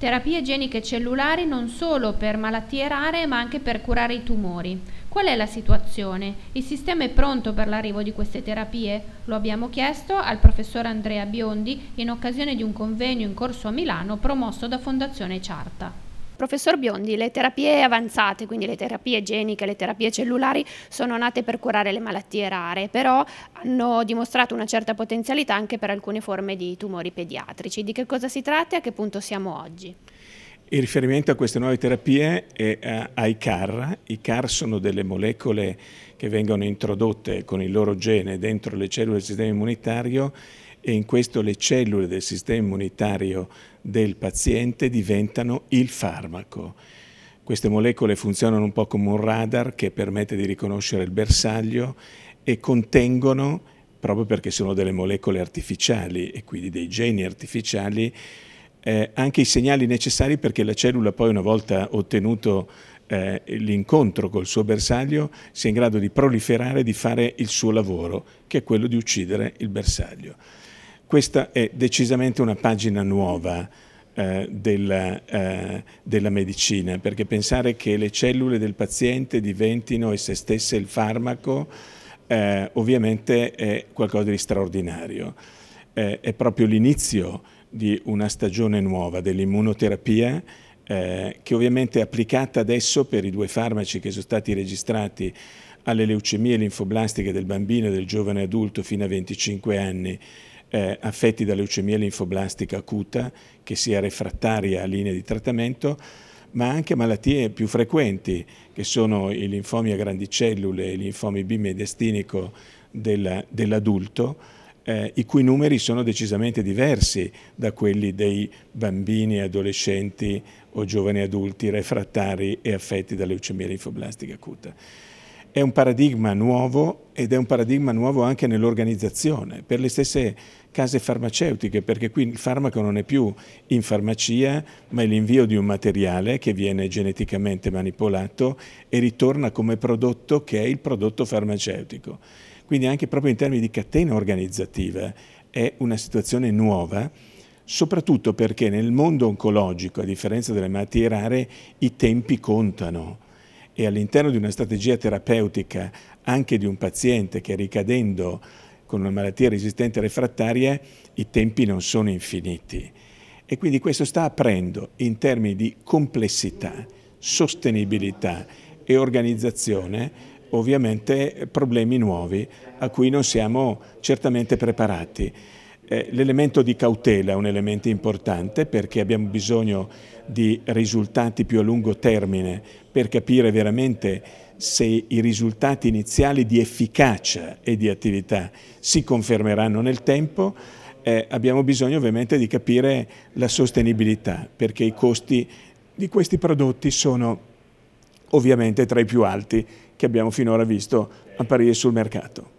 Terapie geniche cellulari non solo per malattie rare ma anche per curare i tumori. Qual è la situazione? Il sistema è pronto per l'arrivo di queste terapie? Lo abbiamo chiesto al professor Andrea Biondi in occasione di un convegno in corso a Milano promosso da Fondazione Ciarta. Professor Biondi, le terapie avanzate, quindi le terapie geniche, le terapie cellulari, sono nate per curare le malattie rare, però hanno dimostrato una certa potenzialità anche per alcune forme di tumori pediatrici. Di che cosa si tratta e a che punto siamo oggi? Il riferimento a queste nuove terapie è eh, ai CAR. I CAR sono delle molecole che vengono introdotte con il loro gene dentro le cellule del sistema immunitario e in questo le cellule del sistema immunitario del paziente diventano il farmaco. Queste molecole funzionano un po' come un radar che permette di riconoscere il bersaglio e contengono, proprio perché sono delle molecole artificiali e quindi dei geni artificiali, eh, anche i segnali necessari perché la cellula poi una volta ottenuto eh, l'incontro col suo bersaglio sia in grado di proliferare e di fare il suo lavoro, che è quello di uccidere il bersaglio. Questa è decisamente una pagina nuova eh, della, eh, della, medicina, perché pensare che le cellule del paziente diventino esse stesse il farmaco eh, ovviamente è qualcosa di straordinario. Eh, è proprio l'inizio di una stagione nuova dell'immunoterapia eh, che ovviamente è applicata adesso per i due farmaci che sono stati registrati alle leucemie linfoblastiche del bambino e del giovane adulto fino a 25 anni eh, affetti da leucemia linfoblastica acuta, che sia refrattaria a linea di trattamento, ma anche malattie più frequenti, che sono i linfomi a grandi cellule, i linfomi bimedestinico dell'adulto, eh, i cui numeri sono decisamente diversi da quelli dei bambini, adolescenti o giovani adulti refrattari e affetti da leucemia linfoblastica acuta. È un paradigma nuovo ed è un paradigma nuovo anche nell'organizzazione, per le stesse case farmaceutiche, perché qui il farmaco non è più in farmacia, ma è l'invio di un materiale che viene geneticamente manipolato e ritorna come prodotto che è il prodotto farmaceutico. Quindi anche proprio in termini di catena organizzativa è una situazione nuova, soprattutto perché nel mondo oncologico, a differenza delle malattie rare, i tempi contano e all'interno di una strategia terapeutica anche di un paziente che ricadendo con una malattia resistente refrattaria i tempi non sono infiniti e quindi questo sta aprendo in termini di complessità, sostenibilità e organizzazione ovviamente problemi nuovi a cui non siamo certamente preparati. Eh, l'elemento di cautela è un elemento importante perché abbiamo bisogno di risultati più a lungo termine per capire veramente se i risultati iniziali di efficacia e di attività si confermeranno nel tempo. Eh, abbiamo bisogno ovviamente di capire la sostenibilità perché i costi di questi prodotti sono ovviamente tra i più alti che abbiamo finora visto apparire sul mercato.